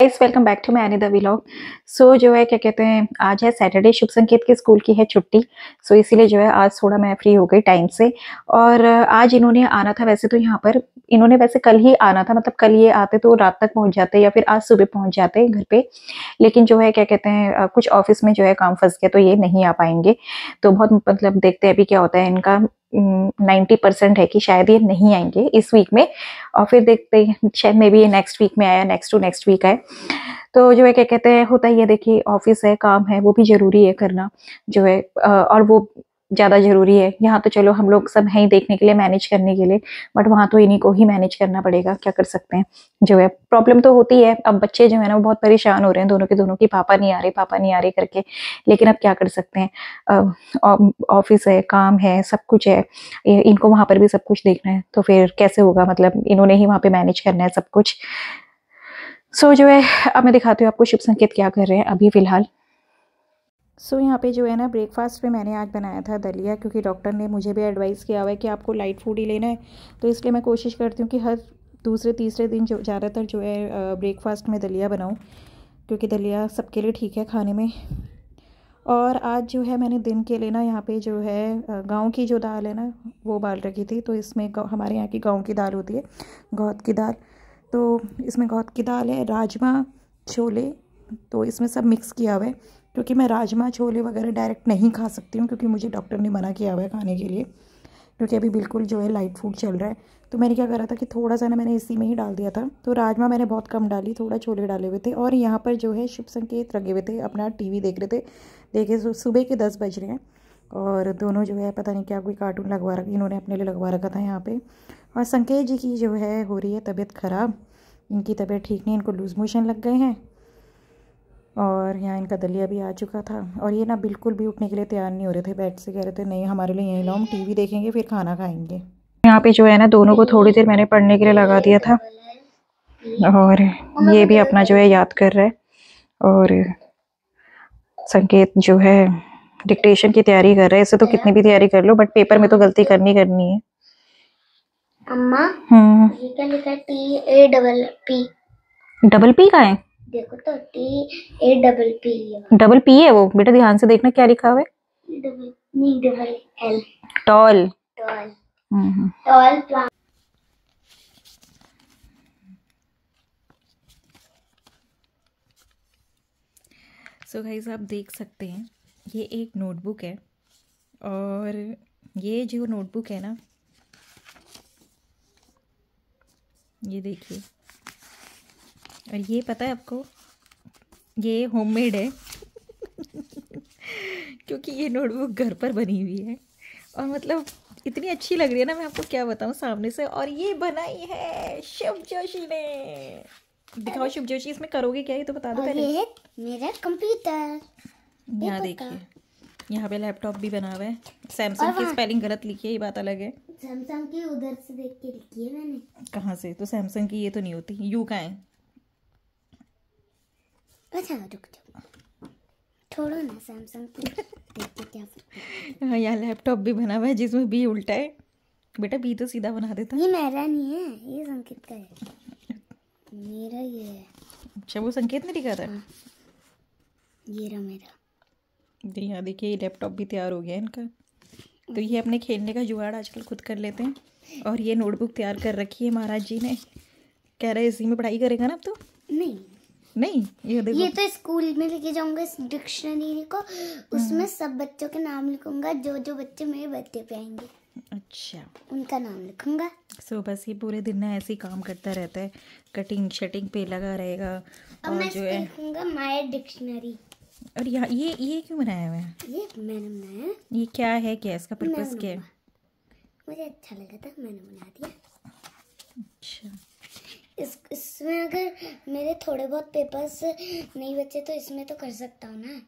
Guys welcome back to my अनिदा vlog so जो है क्या कहते हैं आज है सैटरडे शुभ संकेत के स्कूल की है छुट्टी सो so, इसीलिए जो है आज थोड़ा मैं फ्री हो गई टाइम से और आज इन्होंने आना था वैसे तो यहाँ पर इन्होंने वैसे कल ही आना था मतलब कल ये आते तो रात तक पहुंच जाते या फिर आज सुबह पहुंच जाते घर पे लेकिन जो है क्या कहते हैं कुछ ऑफिस में जो है काम फंस गया तो ये नहीं आ पाएंगे तो बहुत मतलब देखते हैं अभी क्या होता है इनका नाइन्टी परसेंट है कि शायद ये नहीं आएंगे इस वीक में और फिर देखते शायद मे बी ये नेक्स्ट वीक में आया नेक्स्ट टू नेक्स्ट वीक आए तो जो है क्या कहते हैं होता ही है देखिए ऑफिस है काम है वो भी ज़रूरी है करना जो है और वो ज़्यादा ज़रूरी है यहाँ तो चलो हम लोग सब हैं ही देखने के लिए मैनेज करने के लिए बट वहाँ तो इन्हीं को ही मैनेज करना पड़ेगा क्या कर सकते हैं जो है प्रॉब्लम तो होती है अब बच्चे जो है ना वो बहुत परेशान हो रहे हैं दोनों के दोनों की पापा नहीं आ रहे पापा नहीं आ रहे करके लेकिन अब क्या कर सकते हैं ऑफिस है काम है सब कुछ है इनको वहाँ पर भी सब कुछ देखना है तो फिर कैसे होगा मतलब इन्होंने ही वहाँ पर मैनेज करना है सब कुछ सो so, जो है अब मैं दिखाती हूँ आपको शुभ संकेत क्या कर रहे हैं अभी फिलहाल सो so, यहाँ पे जो है ना ब्रेकफास्ट में मैंने आज बनाया था दलिया क्योंकि डॉक्टर ने मुझे भी एडवाइस किया हुआ है कि आपको लाइट फूड ही लेना है तो इसलिए मैं कोशिश करती हूँ कि हर दूसरे तीसरे दिन जो ज़्यादातर जो है ब्रेकफास्ट में दलिया बनाऊँ क्योंकि दलिया सबके लिए ठीक है खाने में और आज जो है मैंने दिन के लिए ना यहाँ पे जो है गाँव की जो दाल है ना वो बाल रखी थी तो इसमें हमारे यहाँ की गाँव की दाल होती है गौत की दाल तो इसमें गौत की दाल है राजमा छोले तो इसमें सब मिक्स किया हुआ है क्योंकि मैं राजमा छोले वगैरह डायरेक्ट नहीं खा सकती हूँ क्योंकि मुझे डॉक्टर ने मना किया हुआ है खाने के लिए क्योंकि अभी बिल्कुल जो है लाइट फूड चल रहा है तो मैंने क्या करा था कि थोड़ा सा ना मैंने इसी में ही डाल दिया था तो राजमा मैंने बहुत कम डाली थोड़ा छोले डाले हुए थे और यहाँ पर जो है शुभ संकेत लगे हुए थे अपना टीवी देख रहे थे देखे सुबह के दस बज रहे हैं और दोनों जो है पता नहीं क्या कोई कार्टून लगवा रखा इन्होंने अपने लिए लगवा रखा था यहाँ पर और संकेत जी की जो है हो रही है तबीयत ख़राब इनकी तबीयत ठीक नहीं इनको लूज़ मोशन लग गए हैं और यहाँ इनका दलिया भी आ चुका था और ये ना बिल्कुल भी उठने के लिए तैयार नहीं हो रहे थे बेड से कह रहे थे नहीं हमारे लिए यहीं लाओ हम टीवी देखेंगे फिर खाना खाएंगे यहाँ पे जो है ना दोनों को थोड़ी देर मैंने पढ़ने के लिए लगा दिया था और ये भी अपना जो है याद कर रहा है और संकेत जो है डिक्टेशन की तैयारी कर रहा है इसे तो कितनी भी तैयारी कर लो बट पेपर में तो गलती करनी करनी है अम्मा hmm double P double P का है देखो तो T A double P double P है वो बेटा ध्यान से देखना क्या लिखा हुआ है डबल नहीं double L tall tall hmm, hmm. Tall plant so guys आप देख सकते हैं ये एक नोटबुक है और ये जो नोटबुक है ना ये देखिए और ये पता है आपको ये होममेड है क्योंकि ये नोटबुक घर पर बनी हुई है और मतलब इतनी अच्छी लग रही है ना मैं आपको क्या बताऊँ सामने से और ये बनाई है शिव जोशी ने दिखाओ शिव जोशी इसमें करोगे क्या ये तो बता दो पहले ये मेरा कंप्यूटर यहाँ देखिए यहाँ पे लैपटॉप भी बना हुआ है सैमसंग की स्पेलिंग गलत लिखी है ये बात अलग है सैमसंग की उधर से देख के लिखी है मैंने कहाँ से तो सैमसंग की ये तो नहीं होती यू का है अच्छा रुक जाओ छोड़ो ना सैमसंग देखते क्या हाँ यहाँ लैपटॉप भी बना हुआ है जिसमें बी उल्टा है बेटा बी तो सीधा बना देता ये मेरा नहीं है ये संकेत का है मेरा ये है अच्छा वो संकेत नहीं दिखा था हाँ। ये रहा मेरा जी हाँ देखिए ये लैपटॉप भी तैयार हो गया है इनका तो ये अपने खेलने का जुगाड़ आजकल खुद कर लेते हैं और ये नोटबुक तैयार कर रखी है महाराज जी ने कह रहे इसी में पढ़ाई करेगा ना अब तो नहीं नहीं ये देखो ये तो स्कूल में लेके जाऊंगा इस डिक्शनरी को उसमें हम्म। सब बच्चों के नाम लिखूंगा जो जो बच्चे मेरे बर्थडे पे आएंगे अच्छा उनका नाम लिखूंगा सो so, बस ये पूरे दिन ना ऐसे ही काम करता रहता है कटिंग शटिंग पे लगा रहेगा अब मैं जो है लिखूंगा माय डिक्शनरी और यहाँ ये ये क्यों बनाया हुआ है ये मैंने बनाया ये क्या है क्या इसका पर्पज क्या है मुझे अच्छा लगा था मैंने बना दिया अच्छा इस इसमें अगर मेरे थोड़े बहुत पेपर्स नहीं बचे तो इसमें तो कर सकता हूँ ना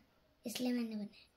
इसलिए मैंने बनाया